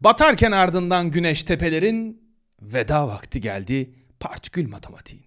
Batarken ardından güneş tepelerin veda vakti geldi partikül matematiğin.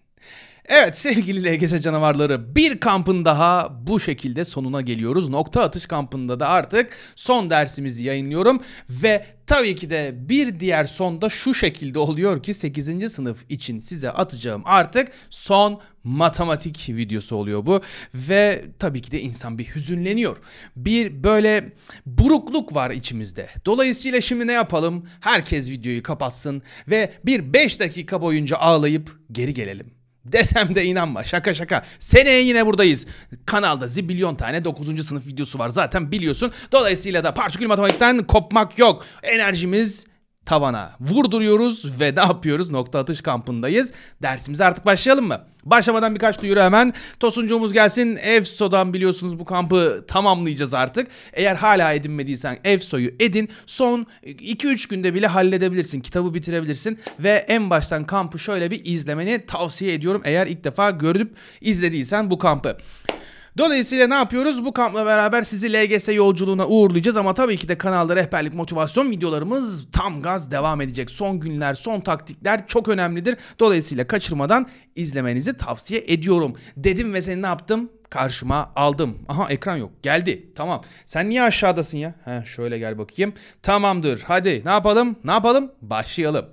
Evet sevgili LGS canavarları bir kampın daha bu şekilde sonuna geliyoruz. Nokta atış kampında da artık son dersimizi yayınlıyorum ve tabii ki de bir diğer son da şu şekilde oluyor ki 8. sınıf için size atacağım artık son matematik videosu oluyor bu ve tabii ki de insan bir hüzünleniyor. Bir böyle burukluk var içimizde. Dolayısıyla şimdi ne yapalım? Herkes videoyu kapatsın ve bir 5 dakika boyunca ağlayıp geri gelelim. Desem de inanma şaka şaka. Seneye yine buradayız. Kanalda zibilyon tane 9. sınıf videosu var zaten biliyorsun. Dolayısıyla da partikül matematikten kopmak yok. Enerjimiz tavana vurduruyoruz ve ne yapıyoruz? Nokta atış kampındayız. Dersimize artık başlayalım mı? Başlamadan birkaç duyuru hemen. Tosuncuğumuz gelsin. EFSO'dan biliyorsunuz bu kampı tamamlayacağız artık. Eğer hala edinmediysen EFSO'yu edin. Son 2-3 günde bile halledebilirsin. Kitabı bitirebilirsin. Ve en baştan kampı şöyle bir izlemeni tavsiye ediyorum. Eğer ilk defa görüp izlediysen bu kampı. Dolayısıyla ne yapıyoruz? Bu kampla beraber sizi LGS yolculuğuna uğurlayacağız ama tabii ki de kanalda rehberlik motivasyon videolarımız tam gaz devam edecek. Son günler, son taktikler çok önemlidir. Dolayısıyla kaçırmadan izlemenizi tavsiye ediyorum. Dedim ve seni ne yaptım? karşıma aldım. Aha ekran yok. Geldi. Tamam. Sen niye aşağıdasın ya? He şöyle gel bakayım. Tamamdır. Hadi ne yapalım? Ne yapalım? Başlayalım.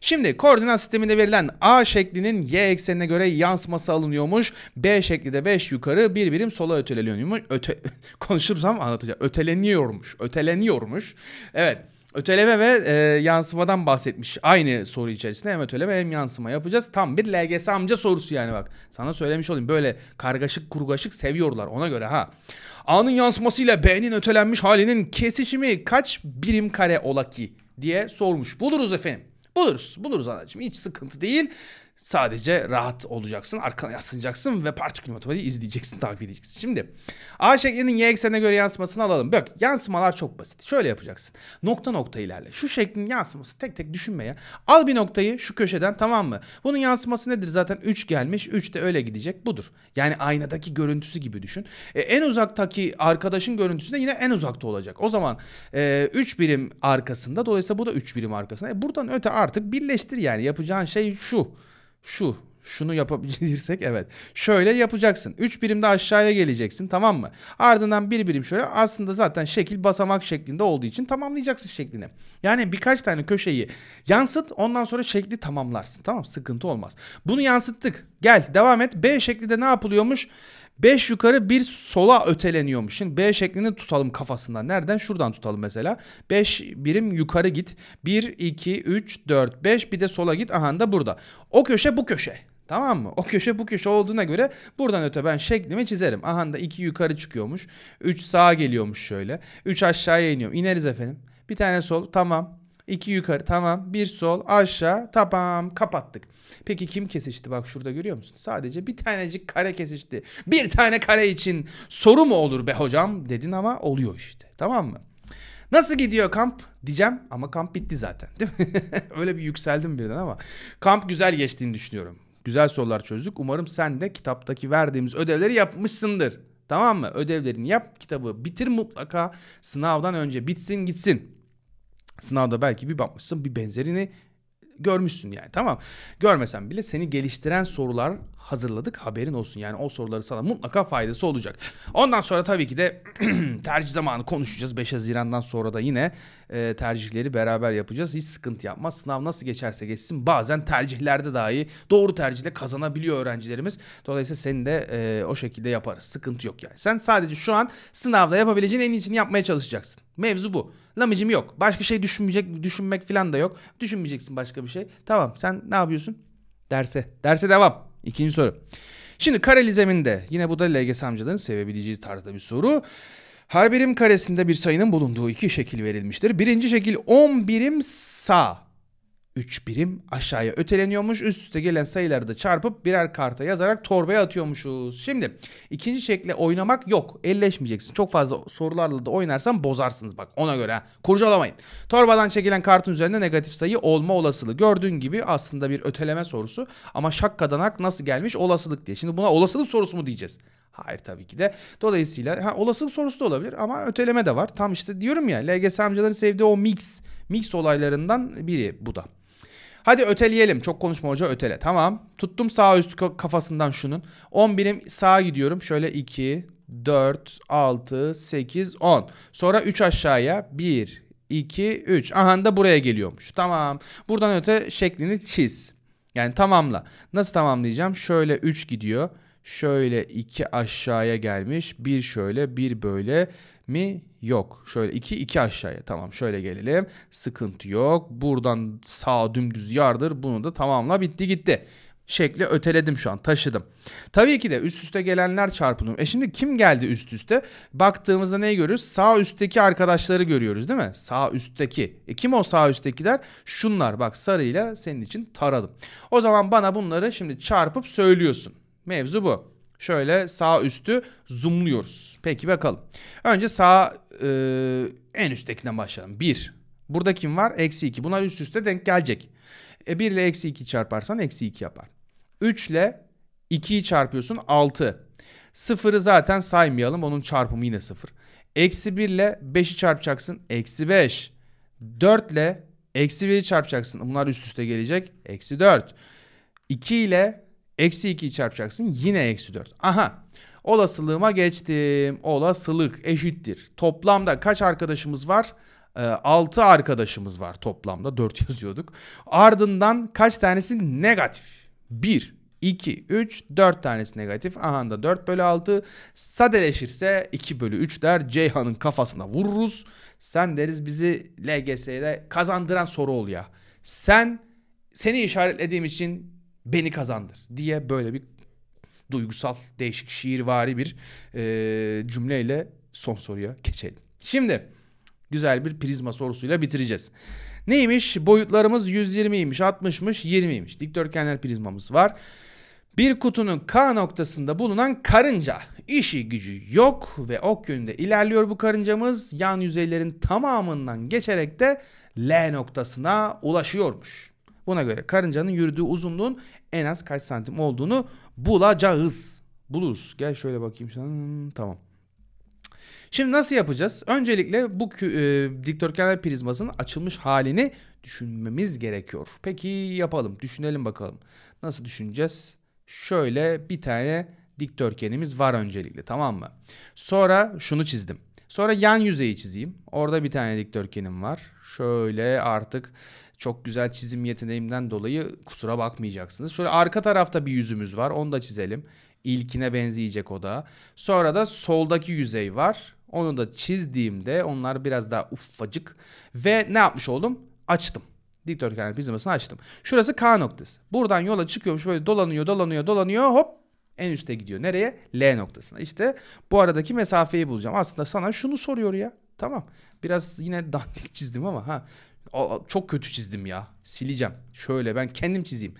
Şimdi koordinat sisteminde verilen A şeklinin Y eksenine göre yansıması alınıyormuş. B şekli de 5 yukarı bir birim sola öteleniyormuş. Öte konuşursam anlatacağım. Öteleniyormuş. Öteleniyormuş. Evet. Öteleme ve e, yansımadan bahsetmiş. Aynı soru içerisinde hem öteleme hem yansıma yapacağız. Tam bir LGS amca sorusu yani bak. Sana söylemiş olayım. Böyle kargaşık kurgaşık seviyorlar ona göre ha. A'nın yansımasıyla B'nin ötelenmiş halinin kesişimi kaç birim kare ola ki diye sormuş. Buluruz efendim. Buluruz. Buluruz anacığım. Hiç sıkıntı değil. Sadece rahat olacaksın, arkana yaslanacaksın ve partikül matematiği izleyeceksin, takip edeceksin. Şimdi A şeklinin Y eksenine göre yansımasını alalım. Bak yansımalar çok basit. Şöyle yapacaksın. Nokta nokta ilerle. Şu şeklin yansıması tek tek düşünmeye. Al bir noktayı şu köşeden tamam mı? Bunun yansıması nedir? Zaten 3 gelmiş. 3 de öyle gidecek. Budur. Yani aynadaki görüntüsü gibi düşün. E, en uzaktaki arkadaşın görüntüsü de yine en uzakta olacak. O zaman 3 e, üç birim arkasında. Dolayısıyla bu da 3 birim arkasında. E, buradan öte artık birleştir yani. Yapacağın şey şu şu şunu yapabilirsek evet. Şöyle yapacaksın. 3 birimde aşağıya geleceksin tamam mı? Ardından bir birim şöyle aslında zaten şekil basamak şeklinde olduğu için tamamlayacaksın şeklini. Yani birkaç tane köşeyi yansıt ondan sonra şekli tamamlarsın tamam sıkıntı olmaz. Bunu yansıttık. Gel devam et. B şeklinde ne yapılıyormuş? 5 yukarı bir sola öteleniyormuş. Şimdi B şeklini tutalım kafasında. Nereden? Şuradan tutalım mesela. 5 birim yukarı git. 1, 2, 3, 4, 5 bir de sola git. Aha da burada. O köşe bu köşe. Tamam mı? O köşe bu köşe olduğuna göre buradan öte ben şeklimi çizerim. Aha da 2 yukarı çıkıyormuş. 3 sağa geliyormuş şöyle. 3 aşağıya iniyor. İneriz efendim. Bir tane sol. Tamam. 2 yukarı tamam. 1 sol aşağı tamam kapattık. Peki kim kesişti bak şurada görüyor musun? Sadece bir tanecik kare kesişti. Bir tane kare için soru mu olur be hocam dedin ama oluyor işte tamam mı? Nasıl gidiyor kamp diyeceğim ama kamp bitti zaten değil mi? Öyle bir yükseldim birden ama kamp güzel geçtiğini düşünüyorum. Güzel sorular çözdük. Umarım sen de kitaptaki verdiğimiz ödevleri yapmışsındır. Tamam mı? Ödevlerini yap, kitabı bitir mutlaka. Sınavdan önce bitsin gitsin. Sınavda belki bir bakmışsın bir benzerini görmüşsün yani tamam. Görmesen bile seni geliştiren sorular hazırladık haberin olsun. Yani o soruları sana mutlaka faydası olacak. Ondan sonra tabii ki de tercih zamanı konuşacağız. 5 Haziran'dan sonra da yine e, tercihleri beraber yapacağız. Hiç sıkıntı yapma. Sınav nasıl geçerse geçsin bazen tercihlerde dahi doğru tercihle kazanabiliyor öğrencilerimiz. Dolayısıyla seni de e, o şekilde yaparız. Sıkıntı yok yani. Sen sadece şu an sınavda yapabileceğin en iyisini yapmaya çalışacaksın. Mevzu bu. Lamicim yok. Başka şey düşünmeyecek, düşünmek falan da yok. Düşünmeyeceksin başka bir şey. Tamam sen ne yapıyorsun? Derse. Derse devam. İkinci soru. Şimdi kareli zeminde yine bu da LGS amcaların sevebileceği tarzda bir soru. Her birim karesinde bir sayının bulunduğu iki şekil verilmiştir. Birinci şekil 10 birim sağ 3 birim aşağıya öteleniyormuş. Üst üste gelen sayıları da çarpıp birer karta yazarak torbaya atıyormuşuz. Şimdi ikinci şekle oynamak yok. Elleşmeyeceksin. Çok fazla sorularla da oynarsan bozarsınız bak ona göre. Kurcalamayın. Torbadan çekilen kartın üzerinde negatif sayı olma olasılığı. Gördüğün gibi aslında bir öteleme sorusu. Ama şak kadanak nasıl gelmiş olasılık diye. Şimdi buna olasılık sorusu mu diyeceğiz? Hayır tabii ki de. Dolayısıyla ha, olasılık sorusu da olabilir ama öteleme de var. Tam işte diyorum ya LGS amcaların sevdiği o mix. Mix olaylarından biri bu da. Hadi öteleyelim. Çok konuşma hoca ötele. Tamam. Tuttum sağ üst kafasından şunun. 10 birim sağa gidiyorum. Şöyle 2, 4, 6, 8, 10. Sonra 3 aşağıya. 1, 2, 3. Aha da buraya geliyormuş. Tamam. Buradan öte şeklini çiz. Yani tamamla. Nasıl tamamlayacağım? Şöyle 3 gidiyor. Şöyle 2 aşağıya gelmiş. 1 şöyle 1 böyle mi? Yok. Şöyle 2 2 aşağıya. Tamam şöyle gelelim. Sıkıntı yok. Buradan sağ dümdüz yardır. Bunu da tamamla bitti gitti şekli öteledim şu an taşıdım. Tabii ki de üst üste gelenler çarpılıyor. E şimdi kim geldi üst üste? Baktığımızda neyi görüyoruz? Sağ üstteki arkadaşları görüyoruz değil mi? Sağ üstteki. E kim o sağ üsttekiler? Şunlar bak sarıyla senin için taradım. O zaman bana bunları şimdi çarpıp söylüyorsun. Mevzu bu. Şöyle sağ üstü zoomluyoruz. Peki bakalım. Önce sağ e, en üsttekinden başlayalım. 1. Burada kim var? Eksi 2. Bunlar üst üste denk gelecek. E, 1 ile eksi 2 çarparsan eksi 2 yapar. 3 ile 2'yi çarpıyorsun 6. 0'ı zaten saymayalım. Onun çarpımı yine 0. Eksi 1 ile 5'i çarpacaksın. Eksi 5. 4 ile eksi 1'i çarpacaksın. Bunlar üst üste gelecek. Eksi 4. 2 ile Eksi 2'yi çarpacaksın yine eksi 4. Aha olasılığıma geçtim. Olasılık eşittir. Toplamda kaç arkadaşımız var? 6 ee, arkadaşımız var toplamda 4 yazıyorduk. Ardından kaç tanesi negatif? 1, 2, 3, 4 tanesi negatif. Aha da 4 bölü 6. Sadeleşirse 2 bölü 3 der. Ceyhan'ın kafasına vururuz. Sen deriz bizi LGS'de kazandıran soru ol ya. Sen seni işaretlediğim için beni kazandır diye böyle bir duygusal değişik şiirvari bir e, cümleyle son soruya geçelim. Şimdi güzel bir prizma sorusuyla bitireceğiz. Neymiş? Boyutlarımız 120'ymiş, 60'mış, 20'ymiş. Dikdörtgenler prizmamız var. Bir kutunun K noktasında bulunan karınca. işi gücü yok ve ok yönünde ilerliyor bu karıncamız. Yan yüzeylerin tamamından geçerek de L noktasına ulaşıyormuş. Buna göre karıncanın yürüdüğü uzunluğun en az kaç santim olduğunu bulacağız. Buluruz. Gel şöyle bakayım sana. Hmm, tamam. Şimdi nasıl yapacağız? Öncelikle bu e, dikdörtgenler prizmasının açılmış halini düşünmemiz gerekiyor. Peki yapalım. Düşünelim bakalım. Nasıl düşüneceğiz? Şöyle bir tane dikdörtgenimiz var öncelikle tamam mı? Sonra şunu çizdim. Sonra yan yüzeyi çizeyim. Orada bir tane dikdörtgenim var. Şöyle artık çok güzel çizim yeteneğimden dolayı kusura bakmayacaksınız. Şöyle arka tarafta bir yüzümüz var. Onu da çizelim. İlkine benzeyecek o da. Sonra da soldaki yüzey var. Onu da çizdiğimde onlar biraz daha ufacık. Ve ne yapmış oldum? Açtım. Dikdörtgen prizmasını açtım. Şurası K noktası. Buradan yola çıkıyormuş böyle dolanıyor dolanıyor dolanıyor hop en üste gidiyor. Nereye? L noktasına. İşte bu aradaki mesafeyi bulacağım. Aslında sana şunu soruyor ya. Tamam. Biraz yine dandik çizdim ama ha. Çok kötü çizdim ya. Sileceğim. Şöyle ben kendim çizeyim.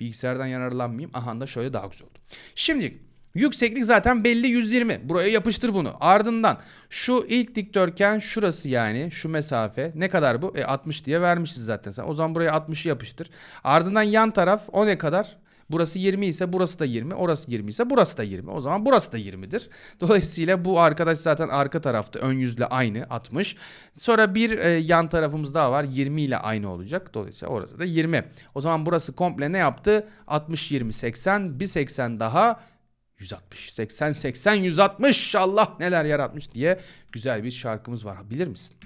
Bilgisayardan yararlanmayayım. Aha da şöyle daha güzel oldu. Şimdi yükseklik zaten belli 120. Buraya yapıştır bunu. Ardından şu ilk dikdörtgen şurası yani şu mesafe. Ne kadar bu? E, 60 diye vermişiz zaten. Sen o zaman buraya 60'ı yapıştır. Ardından yan taraf o ne kadar? Burası 20 ise burası da 20. Orası 20 ise burası da 20. O zaman burası da 20'dir. Dolayısıyla bu arkadaş zaten arka tarafta ön yüzle aynı 60. Sonra bir e, yan tarafımız daha var. 20 ile aynı olacak. Dolayısıyla orası da 20. O zaman burası komple ne yaptı? 60, 20, 80. Bir 80 daha 160. 80, 80, 160. Allah neler yaratmış diye güzel bir şarkımız var. Bilir misin?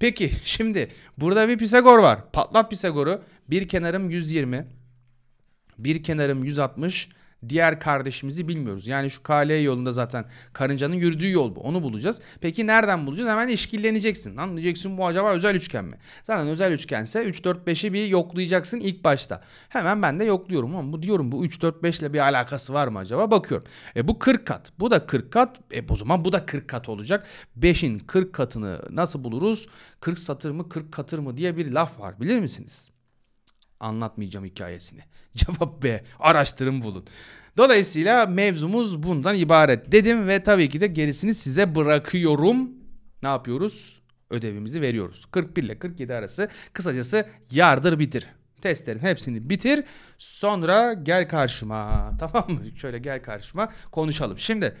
Peki şimdi burada bir Pisagor var. Patlat Pisagor'u. Bir kenarım 120. Bir kenarım 160, diğer kardeşimizi bilmiyoruz. Yani şu kale yolunda zaten karıncanın yürüdüğü yol bu. Onu bulacağız. Peki nereden bulacağız? Hemen işkilleneceksin. Lan diyeceksin bu acaba özel üçgen mi? Zaten özel üçgense 3 4 5'i bir yoklayacaksın ilk başta. Hemen ben de yokluyorum ama bu diyorum bu 3 4 5 ile bir alakası var mı acaba? Bakıyorum. E bu 40 kat. Bu da 40 kat. E o zaman bu da 40 kat olacak. 5'in 40 katını nasıl buluruz? 40 satır mı 40 katır mı diye bir laf var. Bilir misiniz? Anlatmayacağım hikayesini. Cevap B. Araştırın bulun. Dolayısıyla mevzumuz bundan ibaret dedim ve tabii ki de gerisini size bırakıyorum. Ne yapıyoruz? Ödevimizi veriyoruz. 41 ile 47 arası kısacası yardır bitir. Testlerin hepsini bitir. Sonra gel karşıma. Tamam mı? Şöyle gel karşıma konuşalım. Şimdi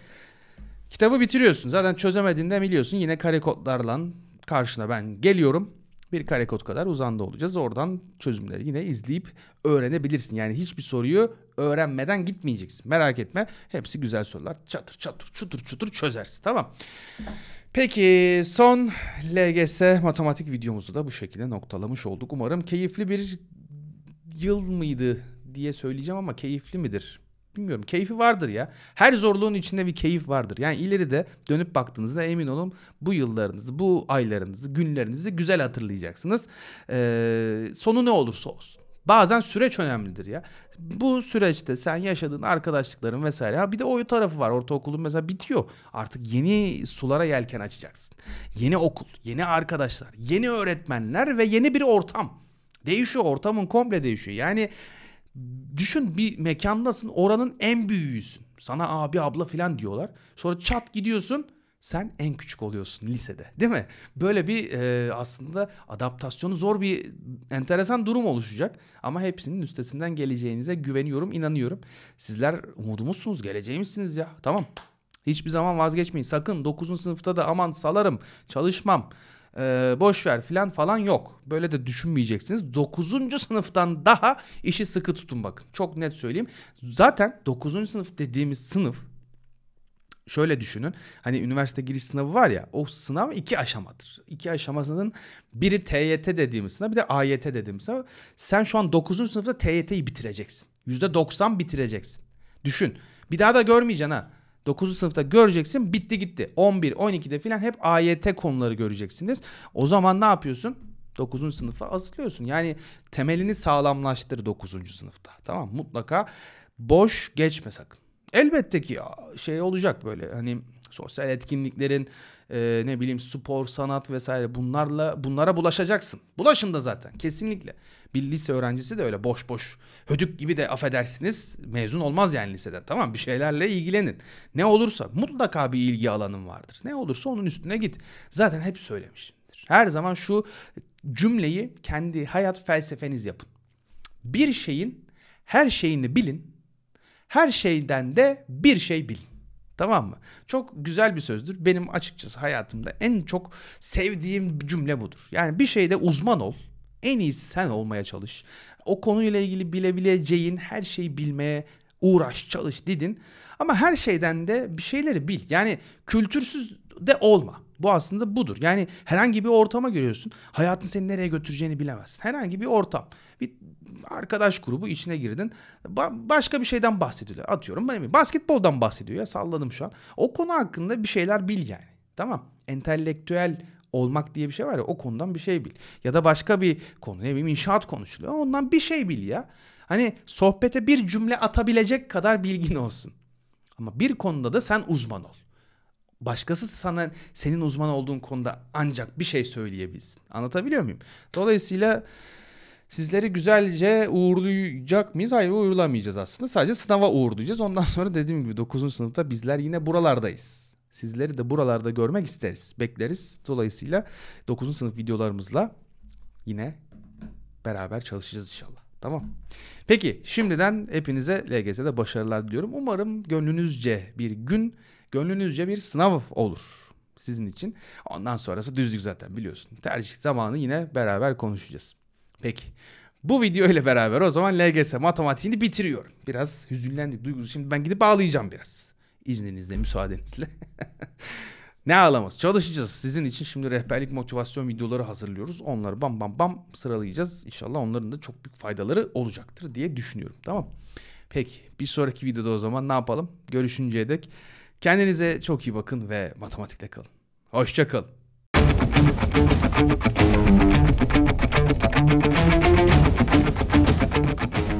kitabı bitiriyorsun. Zaten çözemediğinde biliyorsun yine kare kodlarla karşına ben geliyorum bir kare karekod kadar uzanda olacağız. Oradan çözümleri yine izleyip öğrenebilirsin. Yani hiçbir soruyu öğrenmeden gitmeyeceksin. Merak etme. Hepsi güzel sorular. Çatır çatır çutur çutur çözersin. Tamam. Peki son LGS matematik videomuzu da bu şekilde noktalamış olduk. Umarım keyifli bir yıl mıydı diye söyleyeceğim ama keyifli midir? bilmiyorum keyfi vardır ya. Her zorluğun içinde bir keyif vardır. Yani ileride dönüp baktığınızda emin olun bu yıllarınızı, bu aylarınızı, günlerinizi güzel hatırlayacaksınız. Ee, sonu ne olursa olsun. Bazen süreç önemlidir ya. Bu süreçte sen yaşadığın arkadaşlıkların vesaire. Ha bir de oyu tarafı var. Ortaokulun mesela bitiyor. Artık yeni sulara yelken açacaksın. Yeni okul, yeni arkadaşlar, yeni öğretmenler ve yeni bir ortam. Değişiyor ortamın komple değişiyor. Yani Düşün bir mekandasın oranın en büyüğüsün. Sana abi abla filan diyorlar. Sonra çat gidiyorsun sen en küçük oluyorsun lisede değil mi? Böyle bir e, aslında adaptasyonu zor bir enteresan durum oluşacak. Ama hepsinin üstesinden geleceğinize güveniyorum inanıyorum. Sizler umudumuzsunuz geleceğimizsiniz ya tamam. Hiçbir zaman vazgeçmeyin sakın 9. sınıfta da aman salarım çalışmam e, boş ver filan falan yok. Böyle de düşünmeyeceksiniz. 9. sınıftan daha işi sıkı tutun bakın. Çok net söyleyeyim. Zaten 9. sınıf dediğimiz sınıf şöyle düşünün. Hani üniversite giriş sınavı var ya o sınav iki aşamadır. İki aşamasının biri TYT dediğimiz sınav bir de AYT dediğimiz sınav. Sen şu an 9. sınıfta TYT'yi bitireceksin. %90 bitireceksin. Düşün. Bir daha da görmeyeceksin ha. 9. sınıfta göreceksin bitti gitti. 11, 12'de filan hep AYT konuları göreceksiniz. O zaman ne yapıyorsun? 9. sınıfa hazırlıyorsun. Yani temelini sağlamlaştır 9. sınıfta. Tamam mutlaka boş geçme sakın. Elbette ki şey olacak böyle hani sosyal etkinliklerin e, ne bileyim spor, sanat vesaire bunlarla bunlara bulaşacaksın. Bulaşın da zaten kesinlikle. Bir lise öğrencisi de öyle boş boş hödük gibi de affedersiniz mezun olmaz yani liseden. Tamam bir şeylerle ilgilenin. Ne olursa mutlaka bir ilgi alanın vardır. Ne olursa onun üstüne git. Zaten hep söylemişimdir. Her zaman şu cümleyi kendi hayat felsefeniz yapın. Bir şeyin her şeyini bilin. Her şeyden de bir şey bilin. Tamam mı? Çok güzel bir sözdür. Benim açıkçası hayatımda en çok sevdiğim cümle budur. Yani bir şeyde uzman ol. En iyisi sen olmaya çalış. O konuyla ilgili bilebileceğin her şeyi bilmeye uğraş, çalış didin. Ama her şeyden de bir şeyleri bil. Yani kültürsüz de olma. Bu aslında budur. Yani herhangi bir ortama giriyorsun, Hayatın seni nereye götüreceğini bilemezsin. Herhangi bir ortam. Bir arkadaş grubu içine girdin. Ba- başka bir şeyden bahsediliyor. Atıyorum benim basketboldan bahsediyor ya salladım şu an. O konu hakkında bir şeyler bil yani. Tamam. Entelektüel olmak diye bir şey var ya o konudan bir şey bil. Ya da başka bir konu ne bileyim inşaat konuşuluyor. Ondan bir şey bil ya. Hani sohbete bir cümle atabilecek kadar bilgin olsun. Ama bir konuda da sen uzman ol başkası sana senin uzman olduğun konuda ancak bir şey söyleyebilsin. Anlatabiliyor muyum? Dolayısıyla sizleri güzelce uğurlayacak mıyız? Hayır uğurlamayacağız aslında. Sadece sınava uğurlayacağız. Ondan sonra dediğim gibi 9. sınıfta bizler yine buralardayız. Sizleri de buralarda görmek isteriz, bekleriz. Dolayısıyla 9. sınıf videolarımızla yine beraber çalışacağız inşallah. Tamam. Peki şimdiden hepinize LGS'de başarılar diliyorum. Umarım gönlünüzce bir gün gönlünüzce bir sınav olur sizin için. Ondan sonrası düzlük zaten biliyorsun. Tercih zamanı yine beraber konuşacağız. Peki. Bu video ile beraber o zaman LGS matematiğini bitiriyorum. Biraz hüzünlendik duygusu. Şimdi ben gidip ağlayacağım biraz. İzninizle, müsaadenizle. ne ağlaması? Çalışacağız. Sizin için şimdi rehberlik motivasyon videoları hazırlıyoruz. Onları bam bam bam sıralayacağız. İnşallah onların da çok büyük faydaları olacaktır diye düşünüyorum. Tamam. Peki bir sonraki videoda o zaman ne yapalım? Görüşünceye dek Kendinize çok iyi bakın ve matematikte kalın. Hoşça kalın. Thank you.